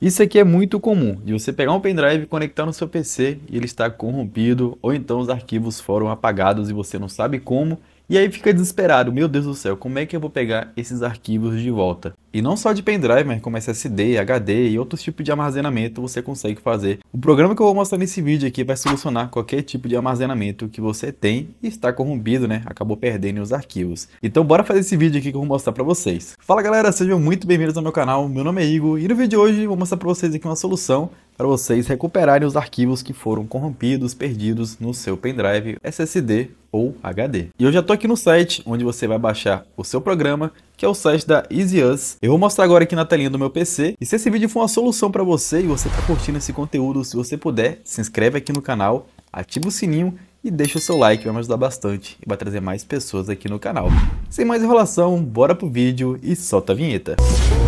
Isso aqui é muito comum, de você pegar um pendrive, conectar no seu PC e ele está corrompido, ou então os arquivos foram apagados e você não sabe como, e aí fica desesperado, meu Deus do céu, como é que eu vou pegar esses arquivos de volta? E não só de pendrive, mas como SSD, HD e outros tipos de armazenamento você consegue fazer. O programa que eu vou mostrar nesse vídeo aqui vai solucionar qualquer tipo de armazenamento que você tem e está corrompido, né? Acabou perdendo os arquivos. Então bora fazer esse vídeo aqui que eu vou mostrar para vocês. Fala galera, sejam muito bem-vindos ao meu canal. Meu nome é Igor e no vídeo de hoje vou mostrar para vocês aqui uma solução para vocês recuperarem os arquivos que foram corrompidos, perdidos no seu pendrive, SSD ou HD. E eu já estou aqui no site onde você vai baixar o seu programa que é o site da EasyUs. Eu vou mostrar agora aqui na telinha do meu PC. E se esse vídeo for uma solução para você e você está curtindo esse conteúdo, se você puder, se inscreve aqui no canal, ativa o sininho e deixa o seu like, vai me ajudar bastante e vai trazer mais pessoas aqui no canal. Sem mais enrolação, bora pro vídeo e solta a vinheta. Música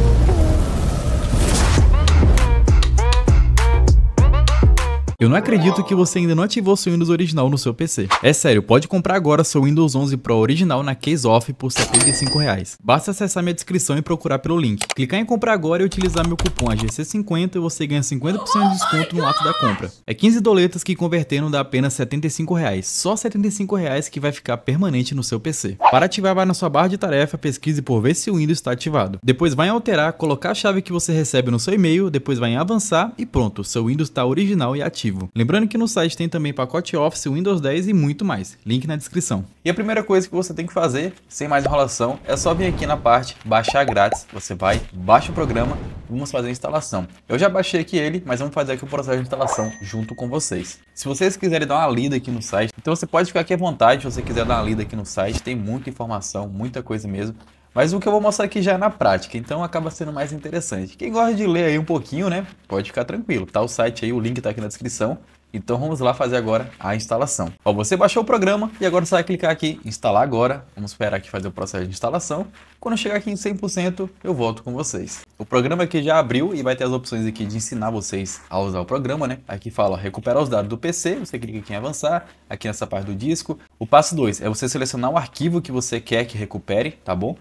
Eu não acredito que você ainda não ativou seu Windows original no seu PC. É sério, pode comprar agora seu Windows 11 Pro original na Case Off por R$ 75 reais. Basta acessar minha descrição e procurar pelo link. Clicar em comprar agora e utilizar meu cupom AGC50 e você ganha 50% de desconto no ato da compra. É 15 doletas que convertendo dá apenas R$ 75 reais. Só R$ 75 reais que vai ficar permanente no seu PC. Para ativar, vai na sua barra de tarefa, pesquise por ver se o Windows está ativado. Depois vai em alterar, colocar a chave que você recebe no seu e-mail, depois vai em avançar e pronto, seu Windows está original e ativo. Lembrando que no site tem também pacote Office, Windows 10 e muito mais. Link na descrição. E a primeira coisa que você tem que fazer, sem mais enrolação, é só vir aqui na parte baixar grátis. Você vai, baixa o programa, vamos fazer a instalação. Eu já baixei aqui ele, mas vamos fazer aqui o processo de instalação junto com vocês. Se vocês quiserem dar uma lida aqui no site, então você pode ficar aqui à vontade se você quiser dar uma lida aqui no site, tem muita informação, muita coisa mesmo. Mas o que eu vou mostrar aqui já é na prática, então acaba sendo mais interessante. Quem gosta de ler aí um pouquinho, né? Pode ficar tranquilo. Tá o site aí, o link tá aqui na descrição. Então vamos lá fazer agora a instalação. Ó, você baixou o programa e agora você vai clicar aqui instalar agora. Vamos esperar aqui fazer o processo de instalação. Quando chegar aqui em 100% eu volto com vocês. O programa aqui já abriu e vai ter as opções aqui de ensinar vocês a usar o programa, né? Aqui fala recuperar os dados do PC, você clica aqui em avançar, aqui nessa parte do disco. O passo 2 é você selecionar o arquivo que você quer que recupere, tá bom?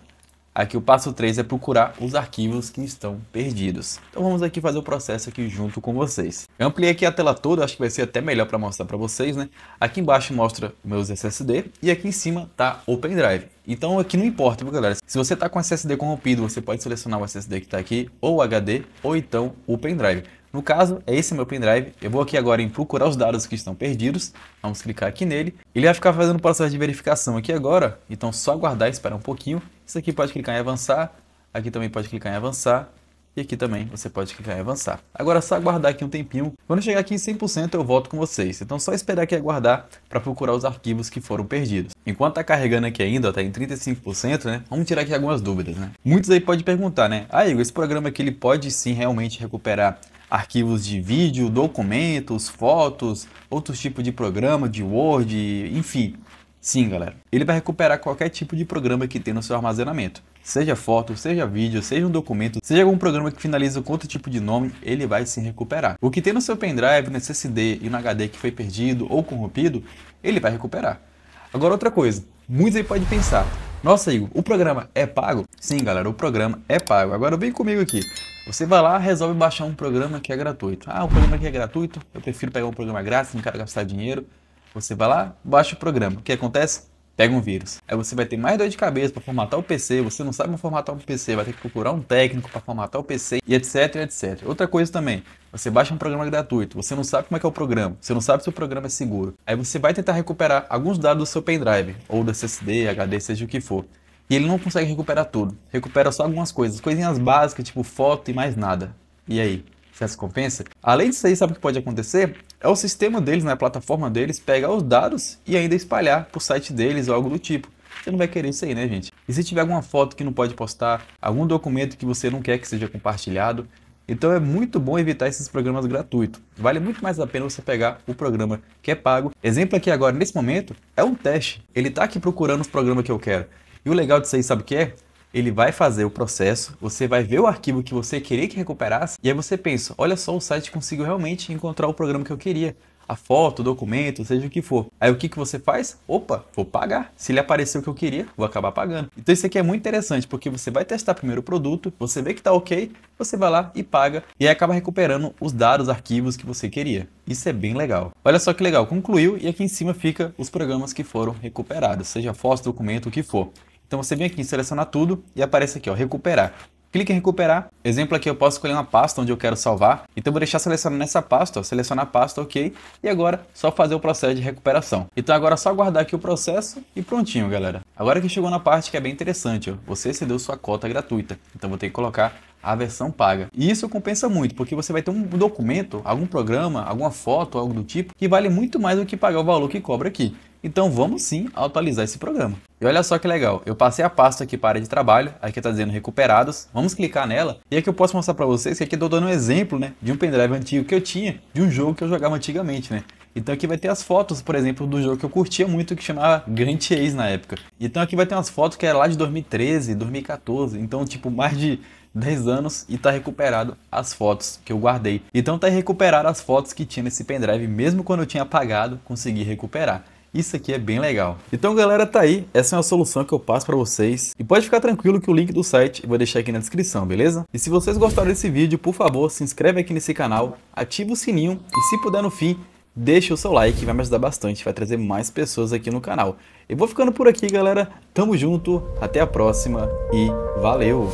Aqui o passo 3 é procurar os arquivos que estão perdidos. Então vamos aqui fazer o processo aqui junto com vocês. Eu ampliei aqui a tela toda, acho que vai ser até melhor para mostrar para vocês, né? Aqui embaixo mostra meus SSD e aqui em cima tá o pendrive. Então aqui não importa, viu galera? Se você está com SSD corrompido, você pode selecionar o SSD que está aqui, ou HD, ou então o pendrive. No caso, é esse meu pendrive. Eu vou aqui agora em procurar os dados que estão perdidos. Vamos clicar aqui nele. Ele vai ficar fazendo o processo de verificação aqui agora. Então, só aguardar, esperar um pouquinho. Isso aqui pode clicar em avançar, aqui também pode clicar em avançar, e aqui também você pode clicar em avançar. Agora é só aguardar aqui um tempinho. Quando chegar aqui em 100% eu volto com vocês. Então só esperar aqui aguardar para procurar os arquivos que foram perdidos. Enquanto tá carregando aqui ainda, está em 35%, né? Vamos tirar aqui algumas dúvidas, né? Muitos aí podem perguntar, né? Ah, Igor, esse programa aqui ele pode sim realmente recuperar arquivos de vídeo, documentos, fotos, outros tipos de programa, de Word, enfim, Sim, galera, ele vai recuperar qualquer tipo de programa que tem no seu armazenamento. Seja foto, seja vídeo, seja um documento, seja algum programa que finaliza com outro tipo de nome, ele vai se recuperar. O que tem no seu pendrive, no SSD e no HD que foi perdido ou corrompido, ele vai recuperar. Agora outra coisa, muitos aí podem pensar, nossa Igor, o programa é pago? Sim galera, o programa é pago. Agora vem comigo aqui. Você vai lá, resolve baixar um programa que é gratuito. Ah, o programa que é gratuito, eu prefiro pegar um programa grátis, não quero gastar dinheiro. Você vai lá, baixa o programa. O que acontece? Pega um vírus. Aí você vai ter mais dor de cabeça para formatar o PC, você não sabe como formatar o PC, vai ter que procurar um técnico para formatar o PC e etc, etc. Outra coisa também, você baixa um programa gratuito, você não sabe como é que é o programa, você não sabe se o programa é seguro. Aí você vai tentar recuperar alguns dados do seu pendrive, ou do SSD, HD, seja o que for. E ele não consegue recuperar tudo. Recupera só algumas coisas, coisinhas básicas, tipo foto e mais nada. E aí? Se essa compensa? Além disso aí, sabe o que pode acontecer? é o sistema deles, né, a plataforma deles, pegar os dados e ainda espalhar para o site deles ou algo do tipo. Você não vai querer isso aí, né, gente? E se tiver alguma foto que não pode postar, algum documento que você não quer que seja compartilhado, então é muito bom evitar esses programas gratuitos. Vale muito mais a pena você pegar o programa que é pago. Exemplo aqui agora, nesse momento, é um teste. Ele está aqui procurando os programas que eu quero. E o legal disso aí, sabe o que é? ele vai fazer o processo, você vai ver o arquivo que você queria que recuperasse, e aí você pensa, olha só, o site conseguiu realmente encontrar o programa que eu queria. A foto, o documento, seja o que for. Aí o que, que você faz? Opa, vou pagar. Se ele apareceu o que eu queria, vou acabar pagando. Então isso aqui é muito interessante, porque você vai testar primeiro o produto, você vê que está ok, você vai lá e paga, e aí acaba recuperando os dados, arquivos que você queria. Isso é bem legal. Olha só que legal, concluiu, e aqui em cima fica os programas que foram recuperados, seja foto, documento, o que for. Então você vem aqui em selecionar tudo e aparece aqui, ó, recuperar. Clique em recuperar. Exemplo aqui, eu posso escolher uma pasta onde eu quero salvar. Então vou deixar selecionar nessa pasta, ó, selecionar a pasta, ok. E agora só fazer o processo de recuperação. Então agora é só guardar aqui o processo e prontinho, galera. Agora que chegou na parte que é bem interessante, ó, você cedeu sua cota gratuita. Então vou ter que colocar a versão paga. E isso compensa muito, porque você vai ter um documento, algum programa, alguma foto, algo do tipo, que vale muito mais do que pagar o valor que cobra aqui. Então vamos sim atualizar esse programa. E olha só que legal, eu passei a pasta aqui para área de trabalho, aqui está dizendo recuperados, vamos clicar nela, e aqui é eu posso mostrar para vocês que aqui estou dando um exemplo né, de um pendrive antigo que eu tinha, de um jogo que eu jogava antigamente, né? Então aqui vai ter as fotos, por exemplo, do jogo que eu curtia muito, que chamava Grand Chase na época. Então aqui vai ter umas fotos que era lá de 2013, 2014, então tipo mais de 10 anos e tá recuperado as fotos que eu guardei. Então tá recuperado as fotos que tinha nesse pendrive, mesmo quando eu tinha apagado, consegui recuperar. Isso aqui é bem legal. Então galera, tá aí. Essa é uma solução que eu passo para vocês. E pode ficar tranquilo que o link do site eu vou deixar aqui na descrição, beleza? E se vocês gostaram desse vídeo, por favor, se inscreve aqui nesse canal, ativa o sininho e se puder no fim, deixa o seu like, vai me ajudar bastante, vai trazer mais pessoas aqui no canal. Eu vou ficando por aqui, galera. Tamo junto, até a próxima e valeu!